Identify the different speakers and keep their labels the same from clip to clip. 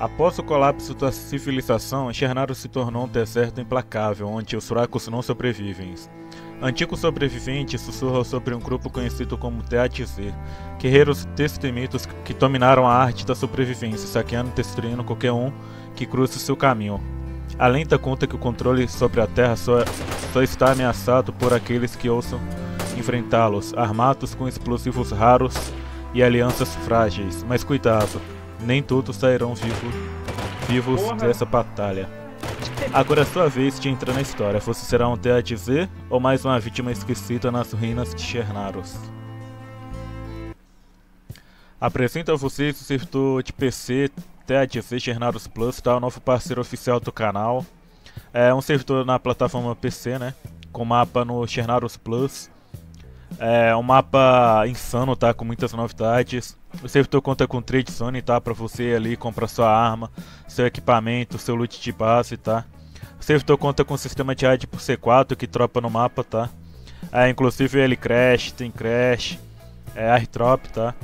Speaker 1: Após o colapso da civilização, Xernaro se tornou um deserto implacável, onde os fracos não sobrevivem. Antigo sobrevivente sussurra sobre um grupo conhecido como Teatizê, guerreiros destemidos que dominaram a arte da sobrevivência, saqueando e destruindo qualquer um que cruze seu caminho. Além da conta que o controle sobre a Terra só, só está ameaçado por aqueles que ouçam enfrentá-los, armados com explosivos raros e alianças frágeis. Mas cuidado, nem todos sairão vivo, vivos Porra. dessa batalha. Agora é sua vez de entrar na história. Você será um TADV ou mais uma vítima esquecida nas ruínas de Chernaros? Apresento a vocês o servidor de PC TADV Chernaros Plus, tá? O novo parceiro oficial do canal. É um servidor na plataforma PC, né? Com mapa no Chernaros Plus. É um mapa insano, tá? Com muitas novidades. O servidor conta com trade Sony, tá? Pra você ali comprar sua arma, seu equipamento, seu loot de base, tá? O servidor conta com sistema de raid por C4 que tropa no mapa, tá? É, inclusive ele crash, tem crash, é, airdrop, tá?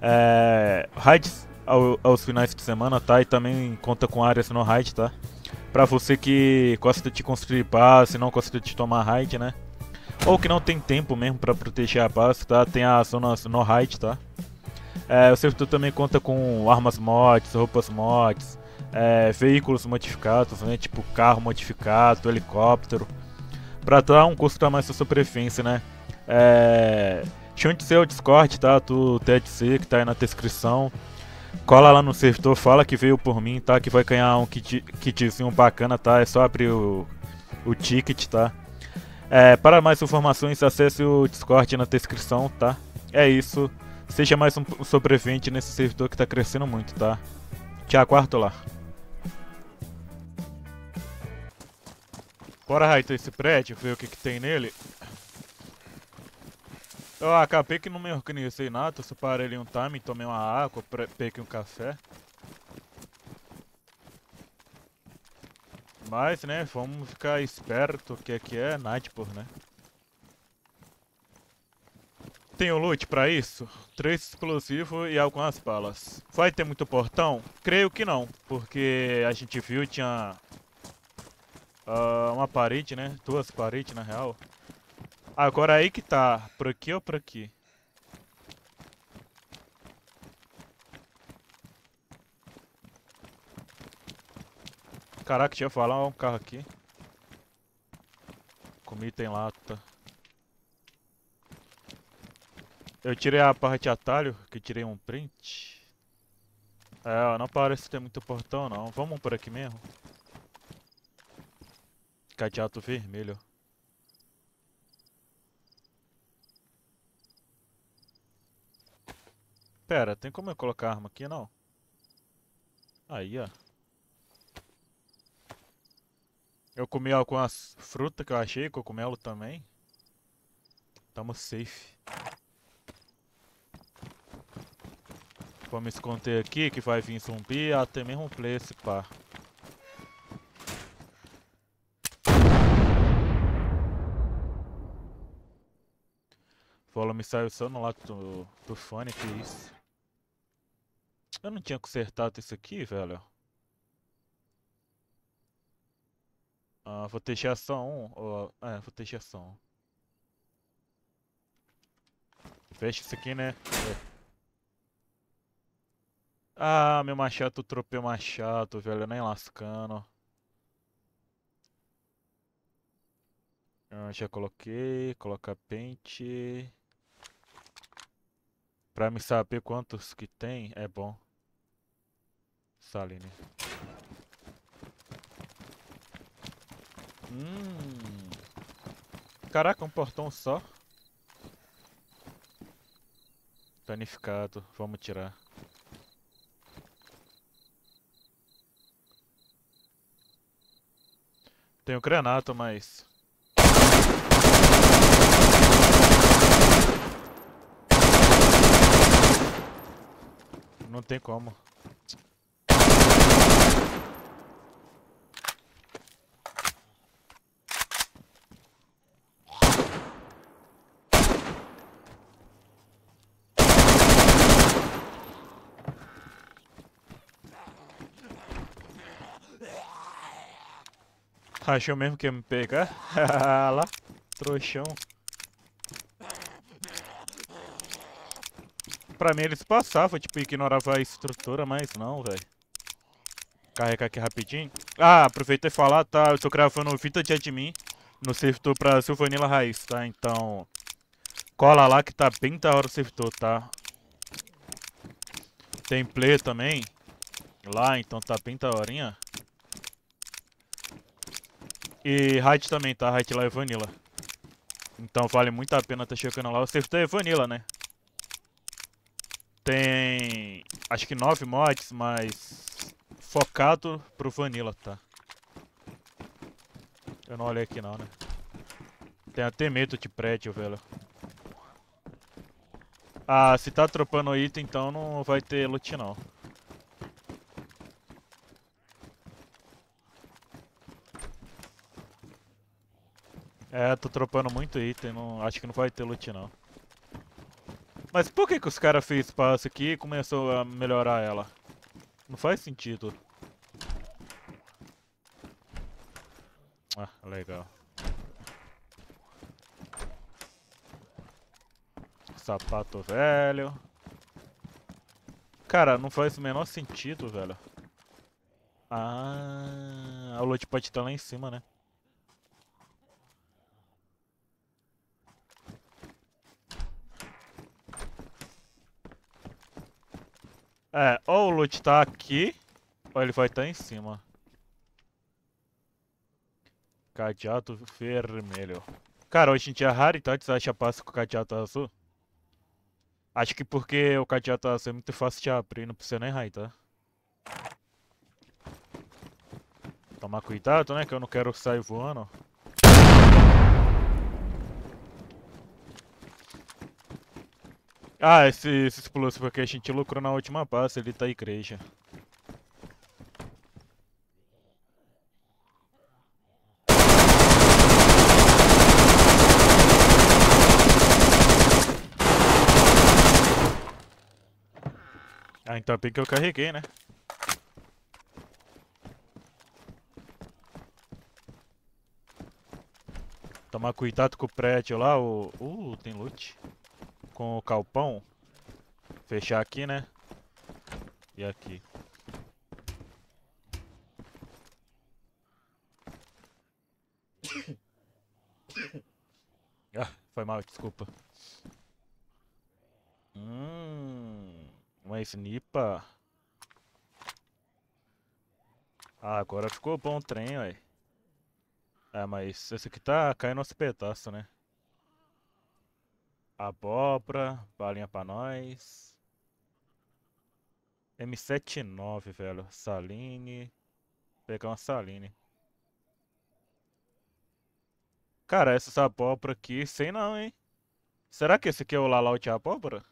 Speaker 1: É, raids ao, aos finais de semana, tá? E também conta com áreas no raid, tá? Pra você que gosta de construir base, não gosta de tomar raid, né? Ou que não tem tempo mesmo pra proteger a base, tá? Tem as zonas no raid, tá? É, o servidor também conta com armas mods, roupas mods, é, veículos modificados, né, tipo carro modificado, helicóptero, para dar um custo a mais sua preferência, né? É, chama de seu Discord, tá? Do TEDC que tá aí na descrição. Cola lá no servidor, fala que veio por mim, tá? Que vai ganhar um kit, kitzinho bacana, tá? É só abrir o, o ticket, tá? É, para mais informações, acesse o Discord na descrição, tá? É isso. Seja mais um sobrevivente nesse servidor que tá crescendo muito, tá? Tchau, quarto lá. Bora Raito, esse prédio, ver o que, que tem nele. Eu acabei que não me organizei nada, separei ali um time, tomei uma água, peguei um café. Mas, né, vamos ficar esperto o que é que é Nightpur, né? tenho loot para isso? Três explosivos e algumas balas. Vai ter muito portão? Creio que não, porque a gente viu tinha uh, uma parede, né? Duas paredes na real. Agora aí que tá, por aqui ou por aqui? Caraca, tinha falar um carro aqui. Comida em lata. Eu tirei a parte de atalho, que tirei um print. É, não parece ter muito portão não. Vamos por aqui mesmo. Cadeado vermelho. Pera, tem como eu colocar arma aqui não? Aí, ó. Eu comi algumas frutas que eu achei, cogumelo também. Tamo safe. me esconder aqui que vai vir zumbi, até mesmo um esse pá. Fala, me saiu só no lado do, do fone, que isso. Eu não tinha consertado isso aqui, velho. Ah, vou deixar só um. é, vou deixar só um. Fecha isso aqui, né? É. Ah, meu machado, tropeu machado, velho, nem lascando. Ah, já coloquei, colocar pente. Pra me saber quantos que tem, é bom. Saline. Hum. Caraca, um portão só. Danificado, vamos tirar. tenho granata, mas... Não tem como. Achou mesmo que ia me pegar? lá, trouxão. Pra mim eles passavam, tipo, ignorava a estrutura, mas não, velho. Carregar aqui rapidinho. Ah, aproveitei e falar, tá? Eu tô gravando Vida de Admin no servidor pra Silvanila Raiz, tá? Então, cola lá que tá bem da hora o servidor, tá? Tem play também lá, então tá bem da horinha. E Height também, tá? Height lá é Vanilla. Então vale muito a pena tá checando lá. O safety é Vanilla, né? Tem... Acho que 9 mods, mas... Focado pro Vanilla, tá? Eu não olhei aqui não, né? Tem até medo de prédio, velho. Ah, se tá dropando item, então não vai ter loot não. É, tô tropando muito item, não, acho que não vai ter loot não. Mas por que que os caras fez espaço aqui e começou a melhorar ela? Não faz sentido. Ah, legal. Sapato velho. Cara, não faz o menor sentido, velho. Ah, o loot pode estar lá em cima, né? Bullet tá aqui. Ou ele vai estar tá em cima. Cadeado vermelho. Cara, hoje em dia é então você acha passa com cadeado azul. Acho que porque o cadeado azul é muito fácil de abrir, não precisa nem raio, tá? Tomar cuidado, né? Que eu não quero sair voando. Ah, esse, esse explosivo aqui a gente lucrou na última passa, ele tá em igreja. Ah, então é bem que eu carreguei, né? Tomar cuidado com o prédio lá, o... Uh, tem loot com o calpão. Fechar aqui, né? E aqui. Ah, foi mal, desculpa. Hum, uma snipa. Ah, agora ficou bom o trem, ué. Ah, mas esse aqui tá caindo aos pedaços, né? Abóbora, balinha pra nós. M79, velho. Saline. pegar uma saline. Cara, essas abóbora aqui, sei não, hein? Será que esse aqui é o Lalaute abóbora?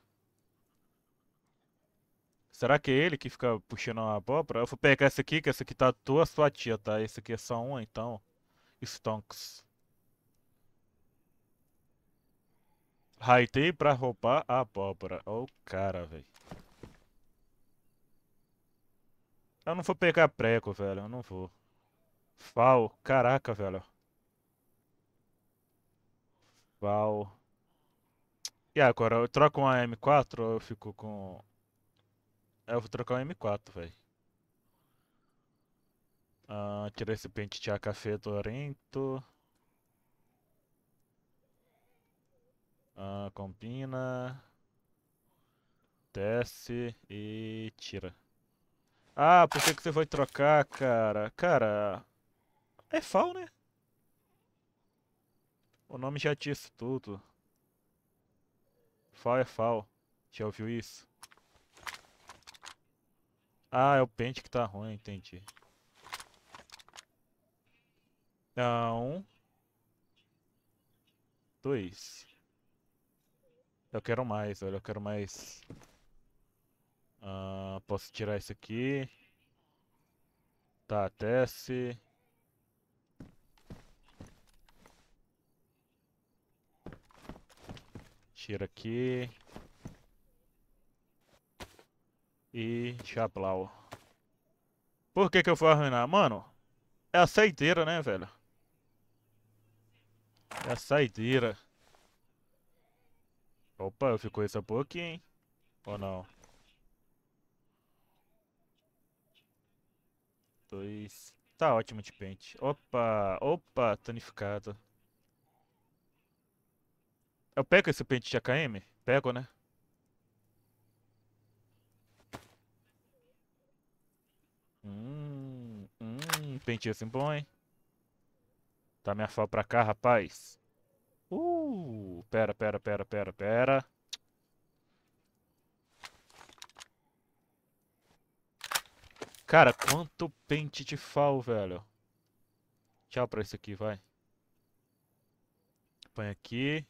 Speaker 1: Será que é ele que fica puxando a abóbora? Eu vou pegar esse aqui, que esse aqui tá tua sua tia, tá? Esse aqui é só um, então. Stonks. Raitei pra roubar a abóbora. Ó oh, o cara, velho. Eu não vou pegar preco, velho. Eu não vou. Fal. Caraca, velho. Fal. E agora? Eu troco uma M4 ou eu fico com... Eu vou trocar uma M4, velho. Ah, tirar esse pente de AK fedorento. Ah, combina. Desce e tira. Ah, por que, que você foi trocar, cara? Cara, é FAL, né? O nome já disse tudo. FAL é FAL. Já ouviu isso? Ah, é o pente que tá ruim, entendi. Não. Dois. Eu quero mais, olha, Eu quero mais. Ah, posso tirar isso aqui. Tá, desce. Tira aqui. E chablau. Por que que eu fui arruinar? Mano, é a saideira, né, velho? É a saideira. Opa, eu fico essa boa aqui, hein? Ou não? Dois. Tá ótimo de pente. Opa, opa, tonificado. Eu pego esse pente de AKM? Pego, né? Hum, hum, pente assim bom, hein? Tá minha fal pra cá, rapaz. Uh! pera, pera, pera, pera, pera. Cara, quanto pente de fal, velho. Tchau pra isso aqui, vai. Põe aqui.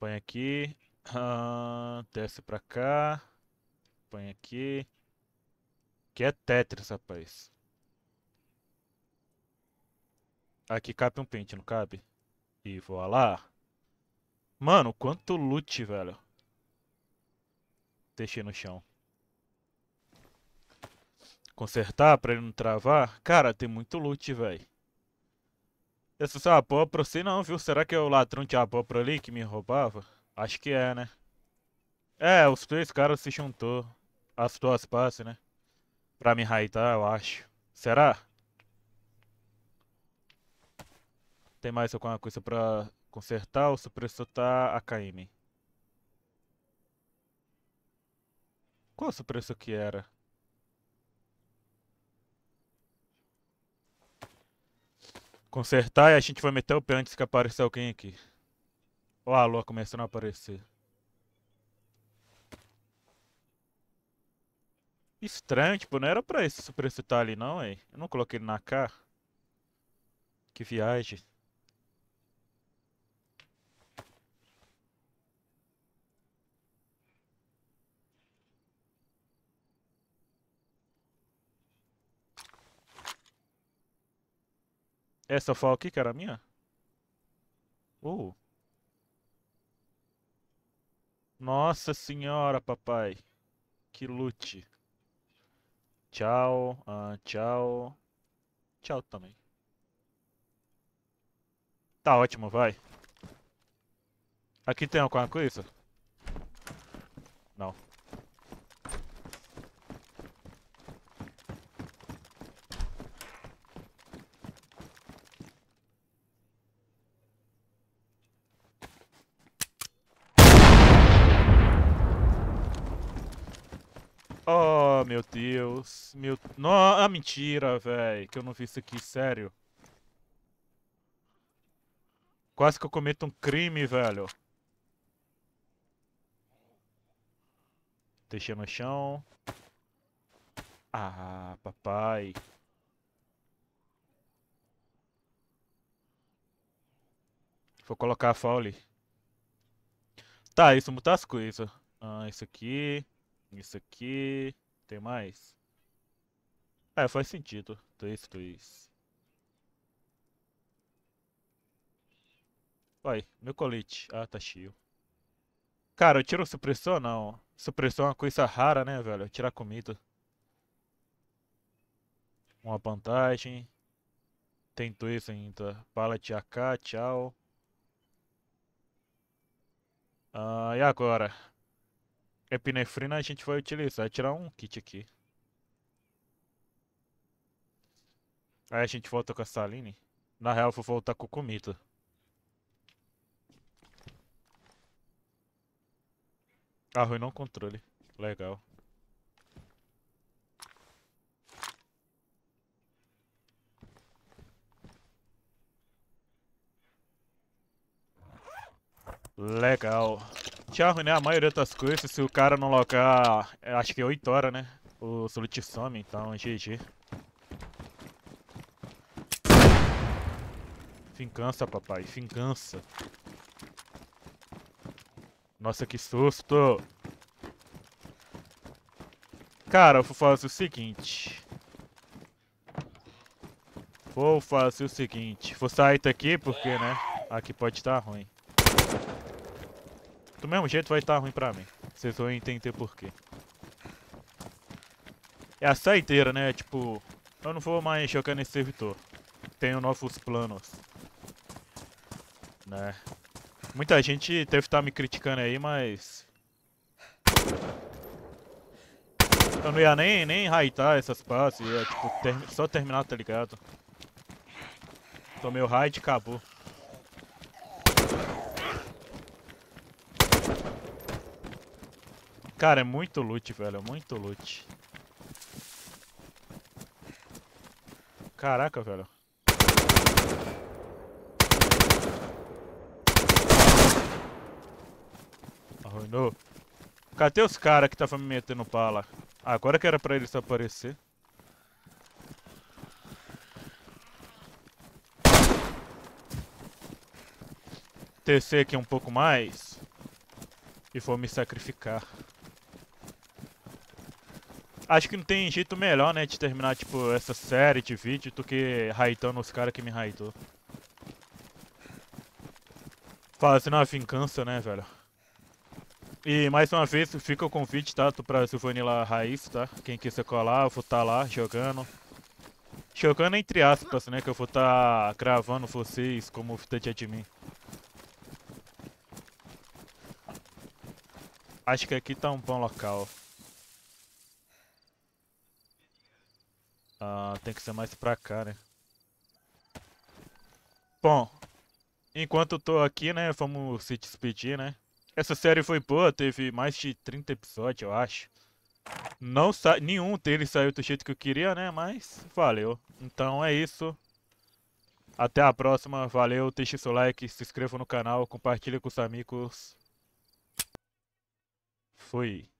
Speaker 1: Põe aqui. Ah, desce pra cá. Põe aqui. Que é Tetris, rapaz. Aqui cabe um pente, não cabe? E voa lá. Mano, quanto loot, velho. Deixei no chão. Consertar pra ele não travar? Cara, tem muito loot, velho. Esse sou só apópro, sei não, viu? Será que é o ladrão de apópro ali que me roubava? Acho que é, né? É, os três caras se juntou. As duas passes, né? Pra me raitar, eu acho. Será? Tem mais alguma coisa pra Consertar o Supressor tá AKM? Qual Supressor que era? Consertar e a gente vai meter o pé antes que apareça alguém aqui. Ó a lua começando a aparecer. Estranho, tipo, não era pra esse estar tá ali não, hein? Eu não coloquei ele na cara. Que viagem. Essa fal aqui que era minha? Uh. Nossa senhora, papai. Que lute. Tchau, ah, tchau. Tchau também. Tá ótimo, vai. Aqui tem alguma coisa? Oh, meu Deus. Meu... Não, ah, mentira, velho. Que eu não vi isso aqui, sério. Quase que eu cometo um crime, velho. Deixei no chão. Ah, papai. Vou colocar a Fowley. Tá, isso muda as coisas. Ah, isso aqui. Isso aqui. Tem mais? É, faz sentido. 3, 3. Vai, meu colete. Ah, tá cheio. Cara, eu tiro supressão não? supressão é uma coisa rara, né, velho? Tirar comida. Uma vantagem. Tem isso ainda. Bala de AK, tchau. Ah, e agora? Epinefrina a gente vai utilizar, vai tirar um kit aqui. Aí a gente volta com a Saline. Na real, vou voltar com o Kumita. Arruinou ah, o controle. Legal. Legal te né a maioria das coisas se o cara não locar, é, acho que é 8 horas, né? O Solute some, então GG. Fincança, papai, fincança. Nossa, que susto! Cara, eu vou fazer o seguinte. Vou fazer o seguinte. Vou sair daqui porque, né? Aqui pode estar tá ruim. Do mesmo jeito vai estar ruim pra mim. Vocês vão entender porquê. É a inteira, né? Tipo, eu não vou mais chocar nesse servidor. Tenho novos planos. Né? Muita gente deve estar me criticando aí, mas... Eu não ia nem, nem raitar essas passes, ia tipo, ter... só terminar, tá ligado? Tomei o raid e acabou. Cara, é muito loot, velho. É muito loot. Caraca, velho. Arruinou. Cadê os caras que estavam me metendo pala? Ah, agora que era pra eles aparecer. Descer aqui um pouco mais. E vou me sacrificar acho que não tem jeito melhor, né, de terminar, tipo, essa série de vídeo do que raitando os caras que me raitou. Fala, assim, a vingança, né, velho? E mais uma vez, fica o convite, tá? Tô pra Silvanila Raiz, tá? Quem quiser colar, eu vou estar tá lá jogando. Jogando entre aspas, né? Que eu vou estar tá gravando vocês como fita de admin. Acho que aqui tá um bom local. Ah, tem que ser mais pra cá, né? Bom, enquanto eu tô aqui, né, vamos se despedir, né? Essa série foi boa, teve mais de 30 episódios, eu acho. Não sa nenhum deles saiu do jeito que eu queria, né? Mas valeu. Então é isso. Até a próxima. Valeu, deixe seu like, se inscreva no canal, compartilhe com os amigos. Fui.